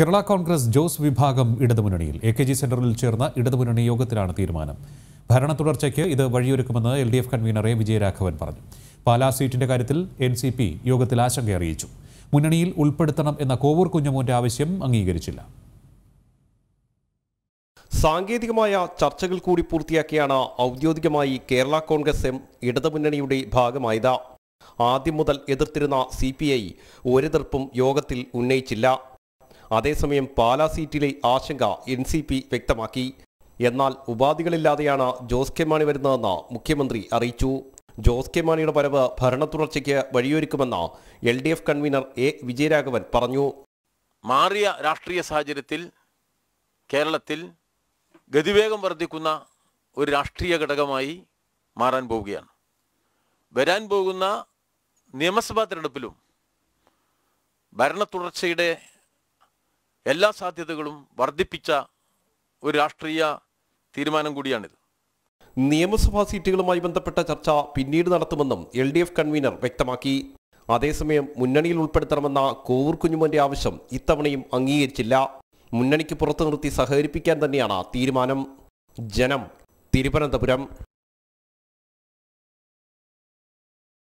കേരള കോൺഗ്രസ് ജോസ് വിഭാഗം ഇടതുമുന്നണിയിൽ A K G സെന്ററിൽ ചേർന്ന ഇടതുമുന്നണി യോഗത്തിലാണ് തീരുമാനം ഭരണ തുടർച്ചയ്ക്ക് ഇത് വഴിയൊരുക്കുമെന്ന് L D F convener A Vijayaraghavan പറഞ്ഞു പാലാ സീറ്റിന്റെ കാര്യത്തിൽ എൻ സി പി യോഗത്തിൽ ആശങ്ക അറിയിച്ചു മുന്നണിയിൽ ഉൾപ്പെടുത്തണം എന്ന കോവൂർ കുഞ്ഞമോന്റെ ആവശ്യം അംഗീകരിച്ചില്ല സാങ്കേതികമായ ചർച്ചകൾ കൂടി പൂർത്തിയാക്കിയാണ് ഔദ്യോഗികമായി കേരള കോൺഗ്രസ് എം ഇടതുമുന്നണിയുടെ ഭാഗമായത് ആദ്യം മുതൽ എതിർത്തിരുന്ന സി പി ഐ ഒരെതിർപ്പും യോഗത്തിൽ ഉന്നയിച്ചില്ല അതേസമയം പാലാ സീറ്റിലെ ആശങ്ക എൻ സി പി വ്യക്തമാക്കി എന്നാൽ ഉപാധികളില്ലാതെയാണ് ജോസ് കെ മാണി വരുന്നതെന്ന് മുഖ്യമന്ത്രി അറിയിച്ചു ജോസ് കെ മാണിയുടെ വരവ് ഭരണ തുടർച്ചയ്ക്ക് വഴിയൊരുക്കുമെന്ന് L D F convener A Vijayaraghavan പറഞ്ഞു മാറിയ രാഷ്ട്രീയ സാഹചര്യത്തിൽ കേരളത്തിൽ ഗതിവേഗം വർദ്ധിക്കുന്ന ഒരു രാഷ്ട്രീയ ഘടകമായി മാറാൻ പോവുകയാണ് വരാൻ പോകുന്ന നിയമസഭാ തിരഞ്ഞെടുപ്പിലും ഭരണ തുടർച്ചയുടെ എല്ലാ സാധ്യതകളും വർദ്ധിപ്പിച്ച ഒരു രാഷ്ട്രീയ തീരുമാനം കൂടിയാണിത് നിയമസഭാ സീറ്റുകളുമായി ബന്ധപ്പെട്ട ചർച്ച പിന്നീട് നടത്തുമെന്നും എൽ ഡി എഫ് കൺവീനർ വ്യക്തമാക്കി അതേസമയം മുന്നണിയിൽ ഉൾപ്പെടുത്തണമെന്ന കോവൂർ കുഞ്ഞുമോന്റെ ആവശ്യം ഇത്തവണയും അംഗീകരിച്ചില്ല മുന്നണിക്ക് പുറത്തു നിർത്തി സഹകരിപ്പിക്കാൻ തന്നെയാണ് തീരുമാനം ജനം തിരുവനന്തപുരം